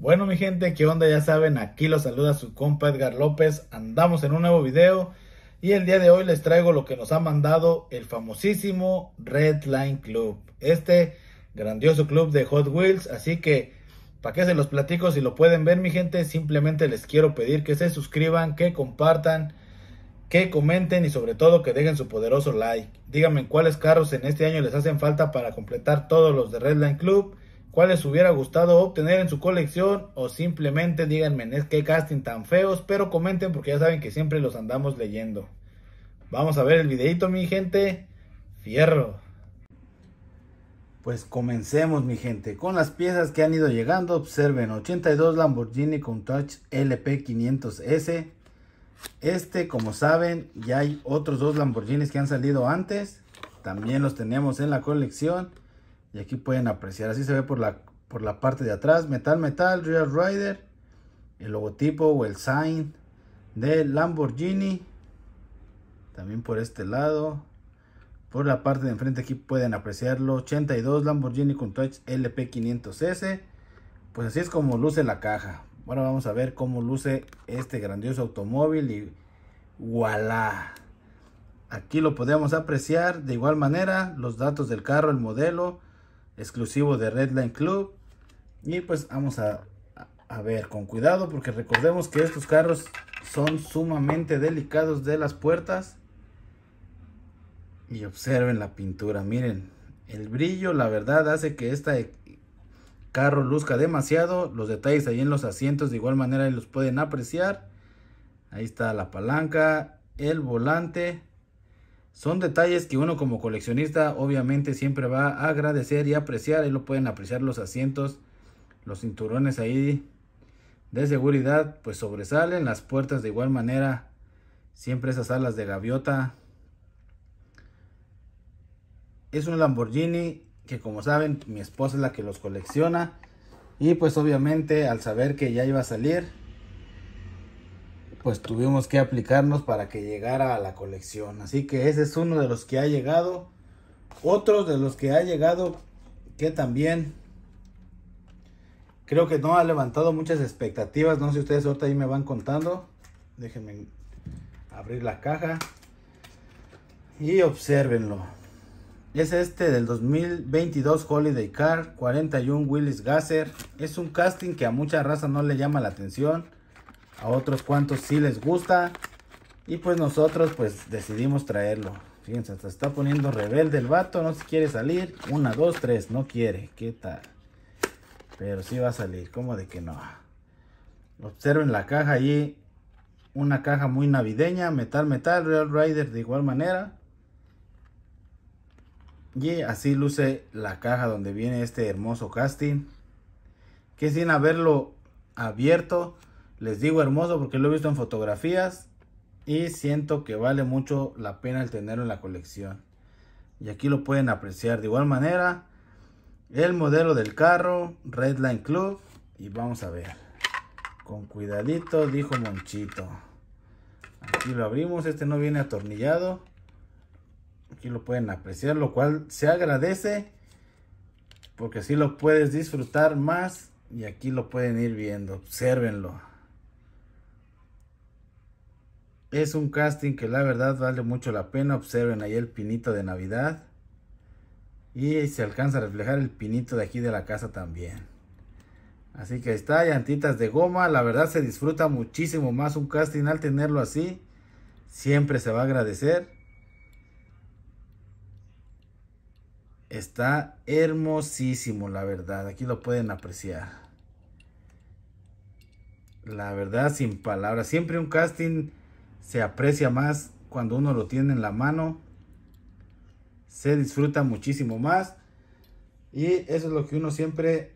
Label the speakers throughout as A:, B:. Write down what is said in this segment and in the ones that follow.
A: Bueno, mi gente, ¿qué onda? Ya saben, aquí los saluda su compa Edgar López. Andamos en un nuevo video y el día de hoy les traigo lo que nos ha mandado el famosísimo Red Line Club. Este grandioso club de Hot Wheels, así que para qué se los platico si lo pueden ver, mi gente, simplemente les quiero pedir que se suscriban, que compartan, que comenten y sobre todo que dejen su poderoso like. Díganme cuáles carros en este año les hacen falta para completar todos los de Red Line Club cuáles hubiera gustado obtener en su colección o simplemente díganme, es que casting tan feos, pero comenten porque ya saben que siempre los andamos leyendo. Vamos a ver el videito mi gente, fierro. Pues comencemos mi gente, con las piezas que han ido llegando, observen 82 Lamborghini Countach LP500S. Este como saben ya hay otros dos Lamborghinis que han salido antes, también los tenemos en la colección. Y aquí pueden apreciar, así se ve por la, por la parte de atrás, metal, metal, Real Rider, el logotipo o el sign de Lamborghini. También por este lado, por la parte de enfrente aquí pueden apreciarlo, 82 Lamborghini touch LP500S. Pues así es como luce la caja. Ahora vamos a ver cómo luce este grandioso automóvil y voilà. Aquí lo podemos apreciar de igual manera, los datos del carro, el modelo, exclusivo de Redline Club. Y pues vamos a, a ver con cuidado porque recordemos que estos carros son sumamente delicados de las puertas. Y observen la pintura, miren. El brillo la verdad hace que este carro luzca demasiado. Los detalles ahí en los asientos de igual manera los pueden apreciar. Ahí está la palanca, el volante son detalles que uno como coleccionista obviamente siempre va a agradecer y apreciar. Ahí lo pueden apreciar los asientos, los cinturones ahí de seguridad pues sobresalen. Las puertas de igual manera, siempre esas alas de gaviota. Es un Lamborghini que como saben mi esposa es la que los colecciona. Y pues obviamente al saber que ya iba a salir pues tuvimos que aplicarnos para que llegara a la colección. Así que ese es uno de los que ha llegado. Otros de los que ha llegado que también creo que no ha levantado muchas expectativas. No sé si ustedes ahorita ahí me van contando. Déjenme abrir la caja y observenlo. Es este del 2022 Holiday Car 41 Willis Gasser. Es un casting que a mucha raza no le llama la atención a otros cuantos sí les gusta y pues nosotros pues decidimos traerlo. Fíjense, se está poniendo rebelde el vato, no se quiere salir. Una, dos, tres, no quiere. ¿Qué tal? Pero sí va a salir, como de que no? Observen la caja allí. Una caja muy navideña, metal, metal, Real Rider de igual manera. Y así luce la caja donde viene este hermoso casting. Que sin haberlo abierto, les digo hermoso porque lo he visto en fotografías y siento que vale mucho la pena el tenerlo en la colección. Y aquí lo pueden apreciar de igual manera. El modelo del carro, Redline Club. Y vamos a ver. Con cuidadito, dijo Monchito. Aquí lo abrimos, este no viene atornillado. Aquí lo pueden apreciar, lo cual se agradece. Porque así lo puedes disfrutar más. Y aquí lo pueden ir viendo, Obsérvenlo. Es un casting que la verdad vale mucho la pena. Observen ahí el pinito de Navidad. Y se alcanza a reflejar el pinito de aquí de la casa también. Así que ahí está, llantitas de goma. La verdad se disfruta muchísimo más un casting al tenerlo así. Siempre se va a agradecer. Está hermosísimo, la verdad. Aquí lo pueden apreciar. La verdad, sin palabras. Siempre un casting se aprecia más cuando uno lo tiene en la mano. Se disfruta muchísimo más. Y eso es lo que uno siempre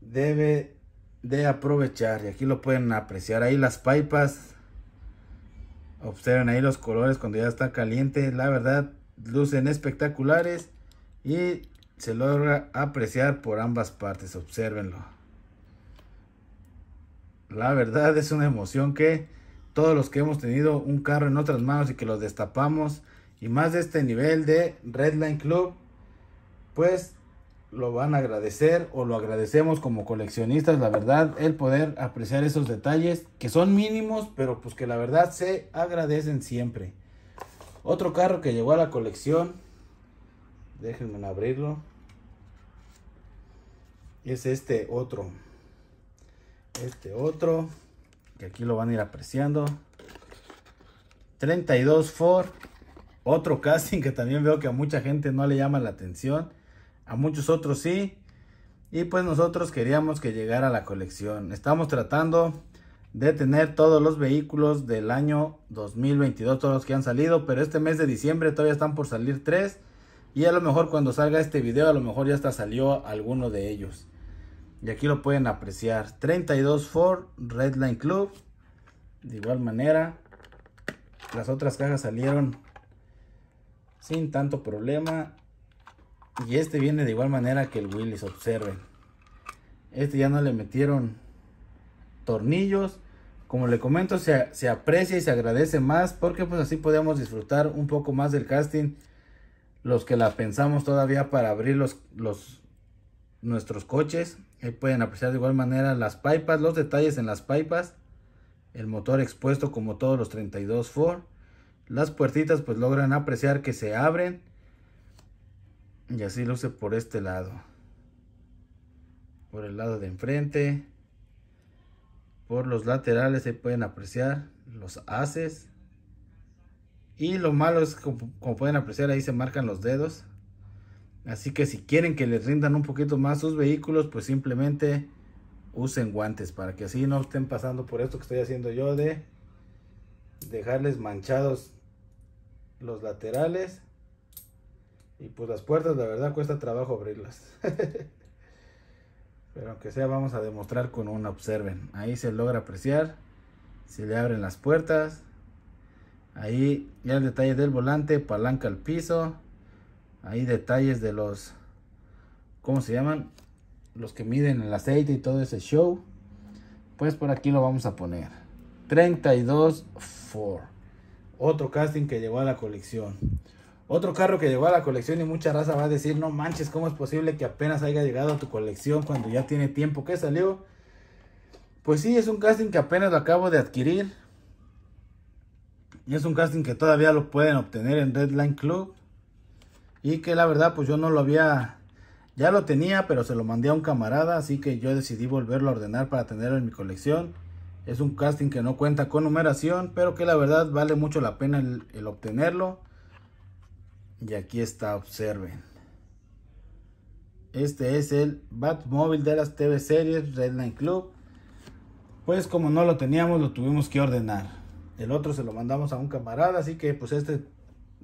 A: debe de aprovechar. Y aquí lo pueden apreciar. Ahí las pipas. Observen ahí los colores cuando ya está caliente. La verdad, lucen espectaculares. Y se logra apreciar por ambas partes. Observenlo. La verdad es una emoción que todos los que hemos tenido un carro en otras manos y que los destapamos y más de este nivel de Redline Club, pues lo van a agradecer o lo agradecemos como coleccionistas, la verdad, el poder apreciar esos detalles que son mínimos, pero pues que la verdad se agradecen siempre. Otro carro que llegó a la colección, déjenme abrirlo, es este otro. Este otro, que aquí lo van a ir apreciando. 32 Ford, otro casting que también veo que a mucha gente no le llama la atención, a muchos otros sí. Y pues nosotros queríamos que llegara a la colección. Estamos tratando de tener todos los vehículos del año 2022, todos los que han salido, pero este mes de diciembre todavía están por salir tres y a lo mejor cuando salga este video a lo mejor ya hasta salió alguno de ellos. Y aquí lo pueden apreciar. 32 Ford Redline Club. De igual manera. Las otras cajas salieron sin tanto problema. Y este viene de igual manera que el Willis observen. Este ya no le metieron tornillos. Como le comento, se, aprecia y se agradece más porque pues así podemos disfrutar un poco más del casting. Los que la pensamos todavía para abrir los, nuestros coches. Ahí pueden apreciar de igual manera las pipas, los detalles en las pipas. El motor expuesto como todos los 32 Ford. Las puertitas pues logran apreciar que se abren. Y así luce por este lado. Por el lado de enfrente. Por los laterales se pueden apreciar los haces. Y lo malo es como pueden apreciar ahí se marcan los dedos. Así que si quieren que les rindan un poquito más sus vehículos, pues simplemente usen guantes para que así no estén pasando por esto que estoy haciendo yo de dejarles manchados los laterales y pues las puertas la verdad cuesta trabajo abrirlas pero aunque sea vamos a demostrar con una observen ahí se logra apreciar se le abren las puertas ahí ya el detalle del volante palanca al piso ahí detalles de los, ¿cómo se llaman? Los que miden el aceite y todo ese show. Pues por aquí lo vamos a poner. 32 Ford. Otro casting que llegó a la colección. Otro carro que llegó a la colección y mucha raza va a decir, no manches, ¿cómo es posible que apenas haya llegado a tu colección cuando ya tiene tiempo que salió? Pues sí, es un casting que apenas lo acabo de adquirir. Y es un casting que todavía lo pueden obtener en Redline Club. Y que la verdad, pues yo no lo había, ya lo tenía, pero se lo mandé a un camarada, así que yo decidí volverlo a ordenar para tenerlo en mi colección. Es un casting que no cuenta con numeración, pero que la verdad vale mucho la pena el, obtenerlo. Y aquí está, observen. Este es el Batmobile de las TV series red line Club. Pues como no lo teníamos, lo tuvimos que ordenar. El otro se lo mandamos a un camarada, así que pues este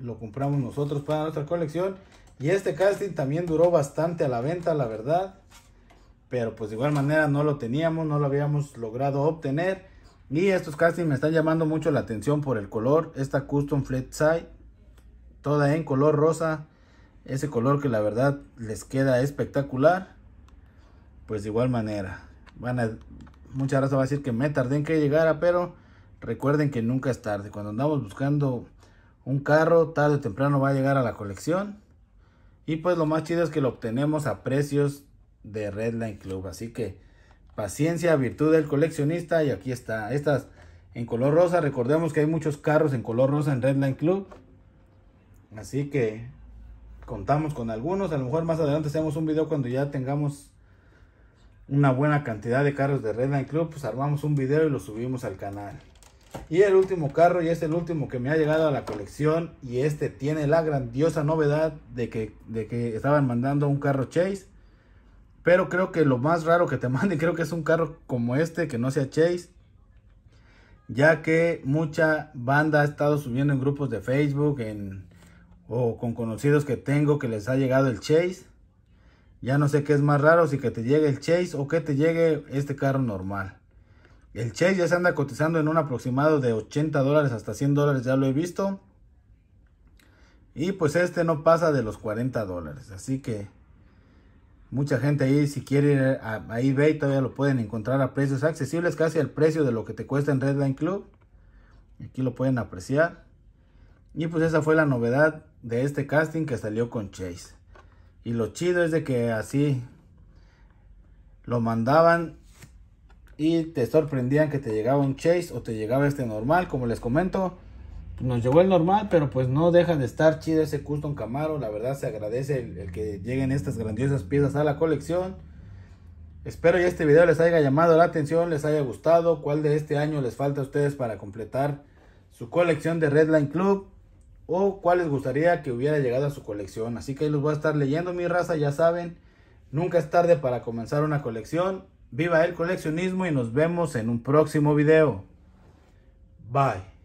A: lo compramos nosotros para nuestra colección. Y este casting también duró bastante a la venta, la verdad. Pero pues de igual manera no lo teníamos, no lo habíamos logrado obtener. Y estos castings me están llamando mucho la atención por el color. Esta Custom Flat Side, toda en color rosa. Ese color que la verdad les queda espectacular. Pues de igual manera. Van a, muchas gracias va a decir que me tardé en que llegara, pero recuerden que nunca es tarde. Cuando andamos buscando un carro tarde o temprano va a llegar a la colección. Y pues lo más chido es que lo obtenemos a precios de Redline Club. Así que paciencia, virtud del coleccionista. Y aquí está, estas en color rosa. Recordemos que hay muchos carros en color rosa en Redline Club. Así que contamos con algunos. A lo mejor más adelante hacemos un video cuando ya tengamos una buena cantidad de carros de Redline Club. Pues armamos un video y lo subimos al canal. Y el último carro, y es el último que me ha llegado a la colección, y este tiene la grandiosa novedad de que, de que estaban mandando un carro Chase. Pero creo que lo más raro que te mande creo que es un carro como este, que no sea Chase. Ya que mucha banda ha estado subiendo en grupos de Facebook, o con conocidos que tengo que les ha llegado el Chase. Ya no sé qué es más raro, si que te llegue el Chase o que te llegue este carro normal. El Chase ya se anda cotizando en un aproximado de 80 dólares hasta 100 dólares, ya lo he visto. Y pues este no pasa de los 40 dólares. Así que mucha gente ahí, si quiere ir a, eBay, todavía lo pueden encontrar a precios accesibles, casi al precio de lo que te cuesta en Redline Club. Aquí lo pueden apreciar. Y pues esa fue la novedad de este casting que salió con Chase. Y lo chido es de que así lo mandaban y te sorprendían que te llegaba un chase o te llegaba este normal, como les comento. Nos llegó el normal, pero pues no deja de estar chido ese Custom Camaro. La verdad se agradece el, que lleguen estas grandiosas piezas a la colección. Espero que este video les haya llamado la atención, les haya gustado. ¿Cuál de este año les falta a ustedes para completar su colección de Redline Club? ¿O cuál les gustaría que hubiera llegado a su colección? Así que ahí los voy a estar leyendo mi raza, ya saben. Nunca es tarde para comenzar una colección. Viva el coleccionismo y nos vemos en un próximo video. Bye.